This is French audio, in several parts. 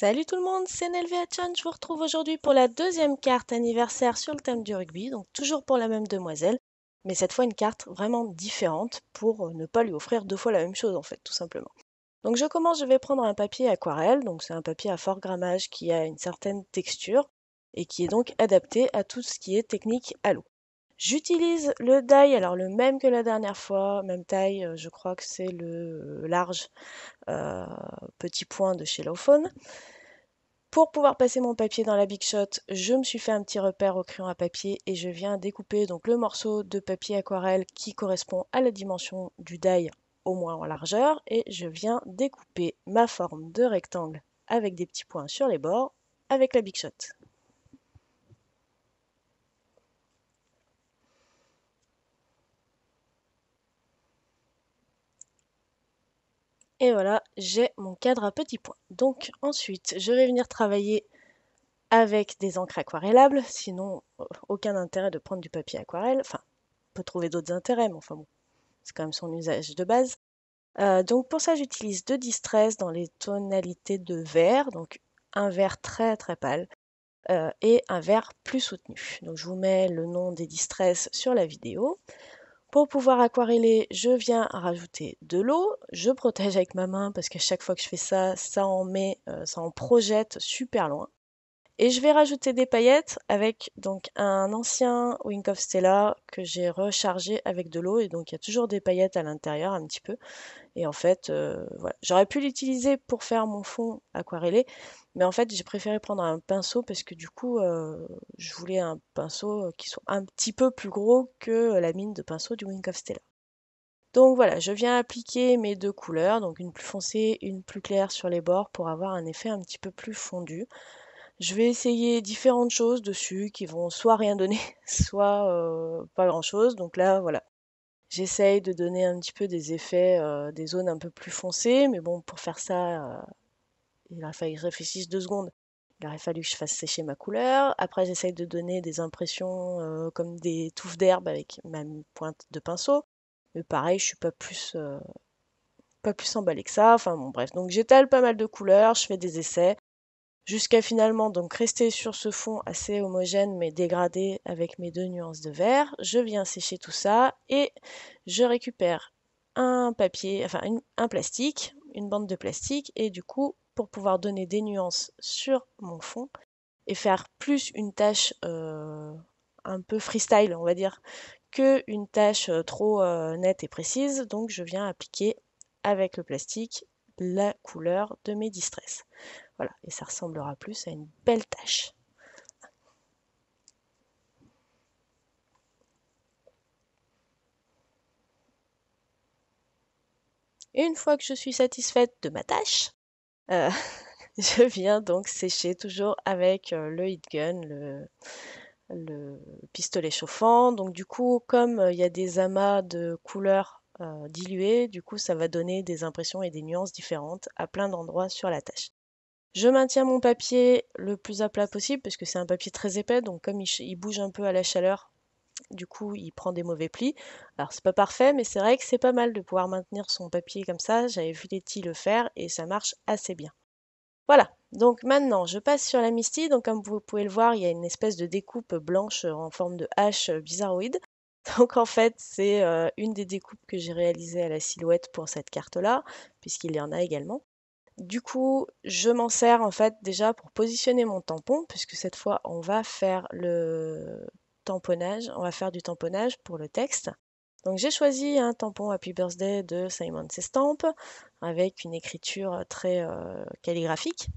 Salut tout le monde, c'est Nelvia Chan. Je vous retrouve aujourd'hui pour la deuxième carte anniversaire sur le thème du rugby, donc toujours pour la même demoiselle, mais cette fois une carte vraiment différente pour euh, ne pas lui offrir deux fois la même chose en fait, tout simplement. Donc je commence, je vais prendre un papier aquarelle, donc c'est un papier à fort grammage qui a une certaine texture et qui est donc adapté à tout ce qui est technique à l'eau. J'utilise le die, alors le même que la dernière fois, même taille, euh, je crois que c'est le euh, large euh, petit point de chez Lowphone. Pour pouvoir passer mon papier dans la Big Shot, je me suis fait un petit repère au crayon à papier et je viens découper donc le morceau de papier aquarelle qui correspond à la dimension du die au moins en largeur et je viens découper ma forme de rectangle avec des petits points sur les bords avec la Big Shot. Et voilà, j'ai mon cadre à petits points. Donc ensuite, je vais venir travailler avec des encres aquarellables, sinon euh, aucun intérêt de prendre du papier aquarelle. Enfin, on peut trouver d'autres intérêts, mais enfin bon, c'est quand même son usage de base. Euh, donc pour ça, j'utilise deux distress dans les tonalités de vert, donc un vert très très pâle euh, et un vert plus soutenu. Donc je vous mets le nom des distress sur la vidéo. Pour pouvoir aquareller, je viens rajouter de l'eau. Je protège avec ma main parce qu'à chaque fois que je fais ça, ça en met, euh, ça en projette super loin. Et je vais rajouter des paillettes avec donc un ancien Wink of Stella que j'ai rechargé avec de l'eau. Et donc il y a toujours des paillettes à l'intérieur un petit peu. Et en fait, euh, J'aurais pu l'utiliser pour faire mon fond aquarellé. Mais en fait, j'ai préféré prendre un pinceau parce que du coup, euh, je voulais un pinceau qui soit un petit peu plus gros que la mine de pinceau du Wink of Stella. Donc voilà, je viens appliquer mes deux couleurs, donc une plus foncée, une plus claire sur les bords pour avoir un effet un petit peu plus fondu. Je vais essayer différentes choses dessus qui vont soit rien donner, soit euh, pas grand-chose. Donc là, voilà. J'essaye de donner un petit peu des effets, euh, des zones un peu plus foncées, mais bon, pour faire ça, euh, il aurait fallu que je réfléchisse deux secondes. Il aurait fallu que je fasse sécher ma couleur. Après, j'essaye de donner des impressions comme des touffes d'herbe avec ma pointe de pinceau. Mais pareil, je suis pas plus, pas plus emballée que ça. Enfin bon, bref. Donc j'étale pas mal de couleurs, je fais des essais jusqu'à finalement donc rester sur ce fond assez homogène mais dégradé avec mes deux nuances de vert. Je viens sécher tout ça et je récupère un papier, enfin un plastique, une bande de plastique et du coup pour pouvoir donner des nuances sur mon fond et faire plus une tâche euh, un peu freestyle on va dire que une tâche euh, trop euh, nette et précise donc je viens appliquer avec le plastique la couleur de mes distress. Voilà, et ça ressemblera plus à une belle tâche Une fois que je suis satisfaite de ma tâche, euh, je viens donc sécher toujours avec euh, le heat gun, le, le pistolet chauffant. Donc du coup, comme euh, il y a des amas de couleurs euh, dilué, du coup ça va donner des impressions et des nuances différentes à plein d'endroits sur la tâche. Je maintiens mon papier le plus à plat possible parce que c'est un papier très épais, donc comme il, bouge un peu à la chaleur, du coup il prend des mauvais plis. Alors c'est pas parfait, mais c'est vrai que c'est pas mal de pouvoir maintenir son papier comme ça. J'avais vu Letty le faire et ça marche assez bien. Voilà, donc maintenant je passe sur la Misty. Donc comme vous pouvez le voir, il y a une espèce de découpe blanche en forme de hache euh, bizarroïde. Donc en fait, c'est euh, une des découpes que j'ai réalisées à la silhouette pour cette carte-là, puisqu'il y en a également. Du coup, je m'en sers en fait déjà pour positionner mon tampon, puisque cette fois, on va faire le tamponnage, on va faire du tamponnage pour le texte. Donc j'ai choisi un tampon Happy Birthday de Simon Sestamp avec une écriture très euh, calligraphique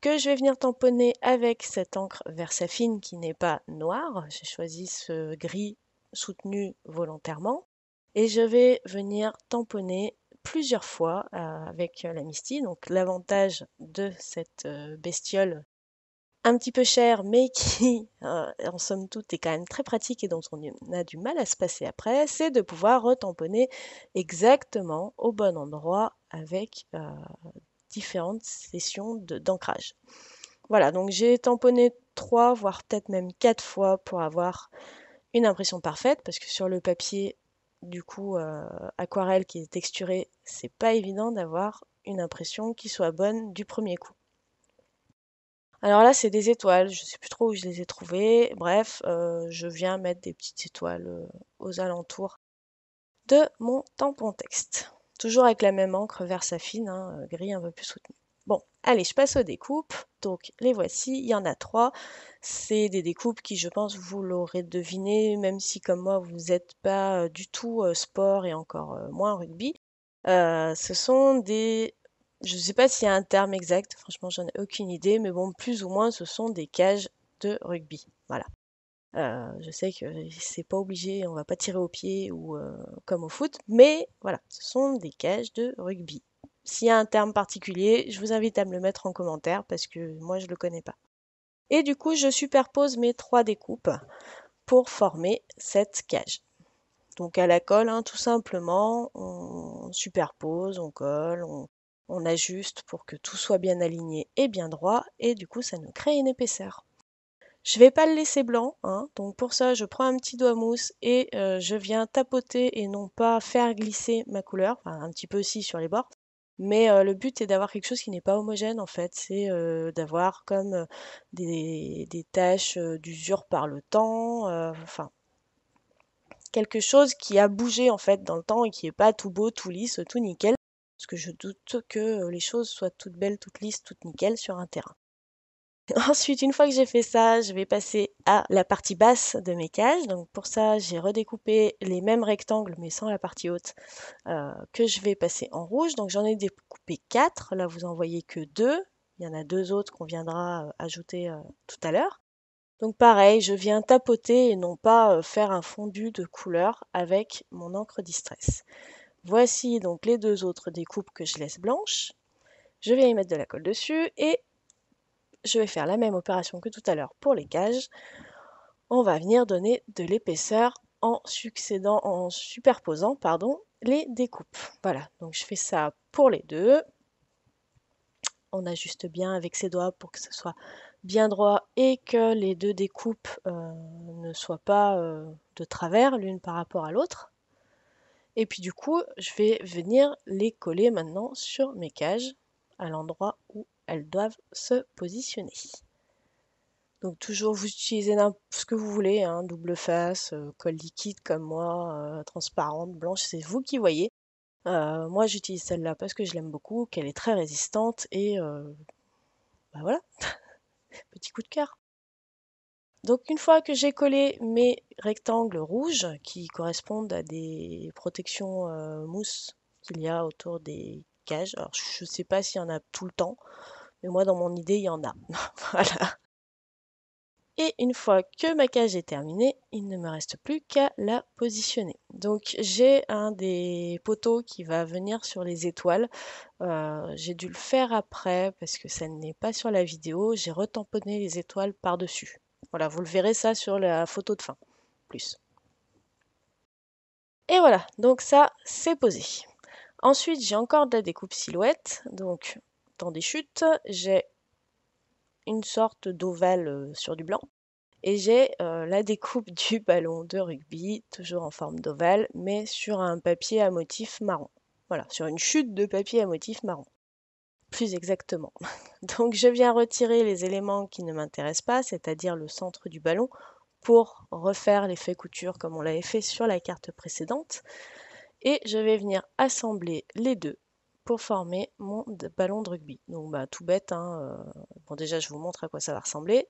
que je vais venir tamponner avec cette encre Versafine qui n'est pas noire. J'ai choisi ce gris soutenu volontairement. Et je vais venir tamponner plusieurs fois euh, avec euh, la Misty. Donc l'avantage de cette euh, bestiole un petit peu chère, mais qui, en somme toute, est quand même très pratique et dont on a du mal à se passer après, c'est de pouvoir retamponner exactement au bon endroit avec différentes sessions d'ancrage. Voilà, donc j'ai tamponné trois, voire peut-être même quatre fois pour avoir une impression parfaite, parce que sur le papier, du coup, euh, aquarelle qui est texturé, c'est pas évident d'avoir une impression qui soit bonne du premier coup. Alors là, c'est des étoiles, je sais plus trop où je les ai trouvées. Bref, euh, je viens mettre des petites étoiles euh, aux alentours de mon tampon texte. Toujours avec la même encre vers saphine, hein, gris un peu plus soutenu. Bon, allez, je passe aux découpes. Donc les voici, il y en a trois. C'est des découpes qui, je pense, vous l'aurez deviné, même si comme moi, vous n'êtes pas euh, du tout euh, sport et encore euh, moins rugby. ce sont des... Je ne sais pas s'il y a un terme exact, franchement, j'en ai aucune idée, mais bon, plus ou moins, ce sont des cages de rugby. Voilà. je sais que c'est pas obligé, on va pas tirer au pied ou comme au foot, mais voilà, ce sont des cages de rugby. S'il y a un terme particulier, je vous invite à me le mettre en commentaire parce que moi je ne le connais pas. Et du coup, je superpose mes trois découpes pour former cette cage. Donc à la colle, hein, tout simplement, on superpose, on colle, on, ajuste pour que tout soit bien aligné et bien droit, et du coup ça nous crée une épaisseur. Je ne vais pas le laisser blanc, hein. donc pour ça je prends un petit doigt mousse et euh, je viens tapoter et non pas faire glisser ma couleur, un petit peu aussi sur les bords, mais le but est d'avoir quelque chose qui n'est pas homogène en fait, c'est d'avoir comme des, tâches d'usure par le temps, enfin quelque chose qui a bougé en fait dans le temps et qui n'est pas tout beau, tout lisse, tout nickel, parce que je doute que les choses soient toutes belles, toutes lisses, toutes nickel sur un terrain. Ensuite, une fois que j'ai fait ça, je vais passer à la partie basse de mes cages. Donc pour ça, j'ai redécoupé les mêmes rectangles, mais sans la partie haute, euh, que je vais passer en rouge. Donc j'en ai découpé 4. Là, vous en voyez que 2. Il y en a deux autres qu'on viendra euh, ajouter euh, tout à l'heure. Donc pareil, je viens tapoter et non pas faire un fondu de couleur avec mon encre distress. Voici donc les deux autres découpes que je laisse blanches. Je viens y mettre de la colle dessus et je vais faire la même opération que tout à l'heure pour les cages. On va venir donner de l'épaisseur en succédant, en superposant, pardon, les découpes. Voilà, donc je fais ça pour les deux. On ajuste bien avec ses doigts pour que ce soit bien droit et que les deux découpes euh, ne soient pas euh, de travers l'une par rapport à l'autre. Et puis du coup, je vais venir les coller maintenant sur mes cages à l'endroit où elles doivent se positionner. Donc toujours, vous utilisez ce que vous voulez, hein, double face, euh, colle liquide comme moi, euh, transparente, blanche, c'est vous qui voyez. Euh, moi j'utilise celle-là parce que je l'aime beaucoup, qu'elle est très résistante et bah voilà, petit coup de cœur. Donc une fois que j'ai collé mes rectangles rouges qui correspondent à des protections mousse qu'il y a autour des cage Alors, je ne sais pas s'il y en a tout le temps, mais moi, dans mon idée, il y en a. voilà. Et une fois que ma cage est terminée, il ne me reste plus qu'à la positionner. Donc j'ai un des poteaux qui va venir sur les étoiles. Euh, j'ai dû le faire après parce que ça n'est pas sur la vidéo. J'ai retamponné les étoiles par-dessus. Voilà, vous le verrez ça sur la photo de fin. Plus. Et voilà, donc ça c'est posé. Ensuite, j'ai encore de la découpe silhouette, donc dans des chutes, j'ai une sorte d'ovale euh, sur du blanc. Et j'ai euh, la découpe du ballon de rugby, toujours en forme d'ovale, mais sur un papier à motif marron. Voilà, sur une chute de papier à motif marron. Plus exactement. Donc je viens retirer les éléments qui ne m'intéressent pas, c'est-à-dire le centre du ballon, pour refaire l'effet couture comme on l'avait fait sur la carte précédente. Et je vais venir assembler les deux pour former mon ballon de rugby. Donc bah, tout bête, hein, euh, bon déjà je vous montre à quoi ça va ressembler.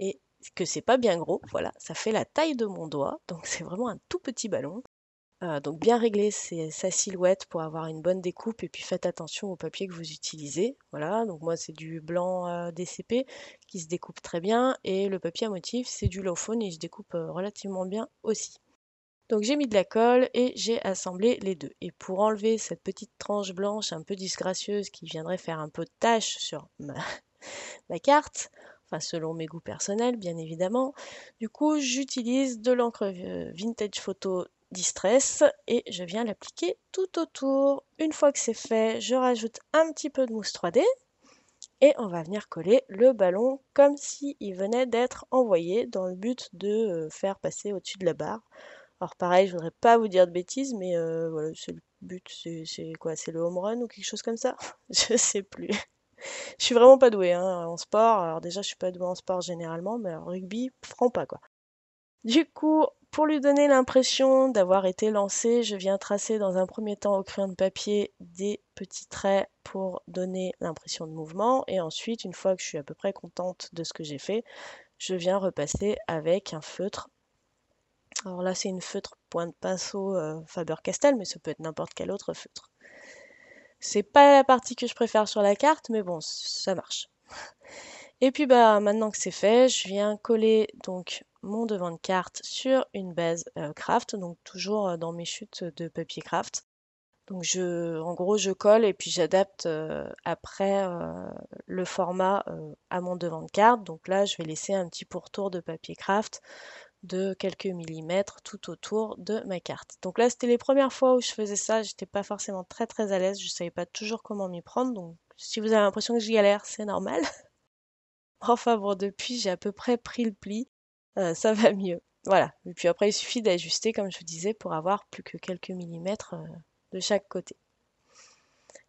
Et que c'est pas bien gros, voilà, ça fait la taille de mon doigt, donc c'est vraiment un tout petit ballon. Euh, donc bien régler sa silhouette pour avoir une bonne découpe et puis faites attention au papier que vous utilisez. Voilà, donc moi c'est du blanc euh, DCP qui se découpe très bien et le papier à motif c'est du low phone et il se découpe relativement bien aussi. Donc j'ai mis de la colle et j'ai assemblé les deux. Et pour enlever cette petite tranche blanche un peu disgracieuse qui viendrait faire un peu de tache sur ma, ma carte, enfin selon mes goûts personnels bien évidemment, du coup j'utilise de l'encre euh, vintage photo distress et je viens l'appliquer tout autour. Une fois que c'est fait, je rajoute un petit peu de mousse 3D et on va venir coller le ballon comme s'il venait d'être envoyé dans le but de euh, faire passer au-dessus de la barre alors pareil, je voudrais pas vous dire de bêtises, mais euh, voilà, c'est le but, c'est quoi C'est le home run ou quelque chose comme ça Je sais plus. je suis vraiment pas douée hein, en sport. Alors déjà, je suis pas douée en sport généralement, mais en rugby, prends pas quoi. Du coup, pour lui donner l'impression d'avoir été lancé, je viens tracer dans un premier temps au crayon de papier des petits traits pour donner l'impression de mouvement. Et ensuite, une fois que je suis à peu près contente de ce que j'ai fait, je viens repasser avec un feutre alors là, c'est une feutre pointe pinceau euh, Faber-Castell, mais ça peut être n'importe quel autre feutre. C'est pas la partie que je préfère sur la carte, mais bon, ça marche. Et puis bah maintenant que c'est fait, je viens coller donc mon devant de carte sur une base euh, craft, donc toujours euh, dans mes chutes de papier craft. Donc je, en gros, je colle et puis j'adapte après le format à mon devant de carte. Donc là, je vais laisser un petit pourtour de papier craft de quelques millimètres tout autour de ma carte. Donc là, c'était les premières fois où je faisais ça, j'étais pas forcément très très à l'aise, je savais pas toujours comment m'y prendre, donc si vous avez l'impression que j'y galère, c'est normal. enfin bon, depuis, j'ai à peu près pris le pli, euh, ça va mieux. Voilà, et puis après, il suffit d'ajuster, comme je vous disais, pour avoir plus que quelques millimètres euh, de chaque côté.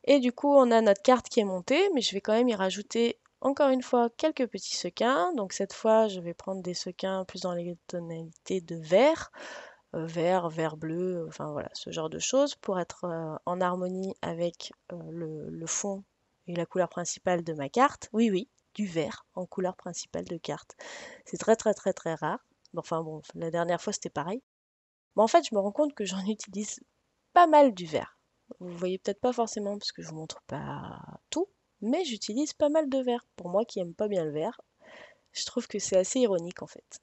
Et du coup, on a notre carte qui est montée, mais je vais quand même y rajouter encore une fois, quelques petits sequins. Donc cette fois, je vais prendre des sequins plus dans les tonalités de vert, euh, vert, vert bleu, enfin voilà, ce genre de choses pour être euh, en harmonie avec euh, le, fond et la couleur principale de ma carte. Oui, oui, du vert en couleur principale de carte. C'est très très très très rare. enfin bon, la dernière fois c'était pareil. Mais en fait, je me rends compte que j'en utilise pas mal du vert. Vous voyez peut-être pas forcément parce que je vous montre pas tout, mais j'utilise pas mal de verre. Pour moi qui aime pas bien le verre, je trouve que c'est assez ironique en fait.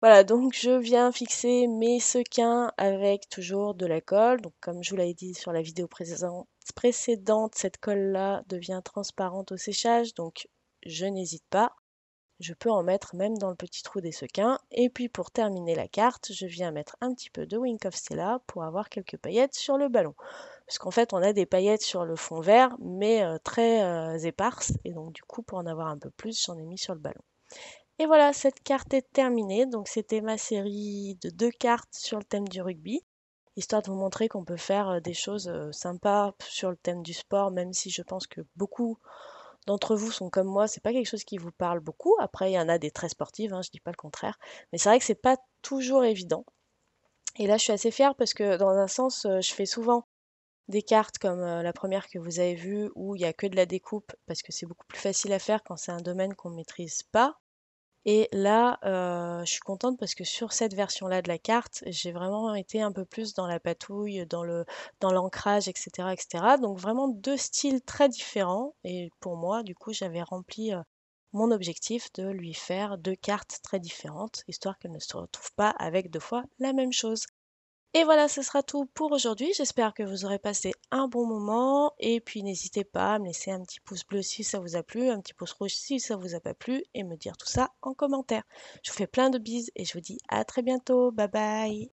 Voilà, donc je viens fixer mes sequins avec toujours de la colle. Donc comme je vous l'avais dit sur la vidéo précédente, cette colle-là devient transparente au séchage, donc je n'hésite pas. Je peux en mettre même dans le petit trou des sequins. Et puis pour terminer la carte, je viens mettre un petit peu de Wink of Stella pour avoir quelques paillettes sur le ballon parce qu'en fait on a des paillettes sur le fond vert mais euh, très euh, éparses et donc du coup pour en avoir un peu plus j'en ai mis sur le ballon. Et voilà, cette carte est terminée. Donc c'était ma série de deux cartes sur le thème du rugby, histoire de vous montrer qu'on peut faire euh, des choses sympas sur le thème du sport, même si je pense que beaucoup d'entre vous sont comme moi, c'est pas quelque chose qui vous parle beaucoup. Après, il y en a des très sportives, hein, je ne dis pas le contraire, mais c'est vrai que c'est pas toujours évident. Et là, je suis assez fière parce que dans un sens, je fais souvent des cartes comme euh, la première que vous avez vue où il n'y a que de la découpe parce que c'est beaucoup plus facile à faire quand c'est un domaine qu'on ne maîtrise pas. Et là, euh, je suis contente parce que sur cette version-là de la carte, j'ai vraiment été un peu plus dans la patouille, dans le dans l'ancrage, etc., etc. Donc vraiment deux styles très différents. Et pour moi, du coup, j'avais rempli euh, mon objectif de lui faire deux cartes très différentes, histoire qu'elle ne se retrouve pas avec deux fois la même chose. Et voilà, ce sera tout pour aujourd'hui. J'espère que vous aurez passé un bon moment. Et puis n'hésitez pas à me laisser un petit pouce bleu si ça vous a plu, un petit pouce rouge si ça vous a pas plu, et me dire tout ça en commentaire. Je vous fais plein de bises et je vous dis à très bientôt. Bye bye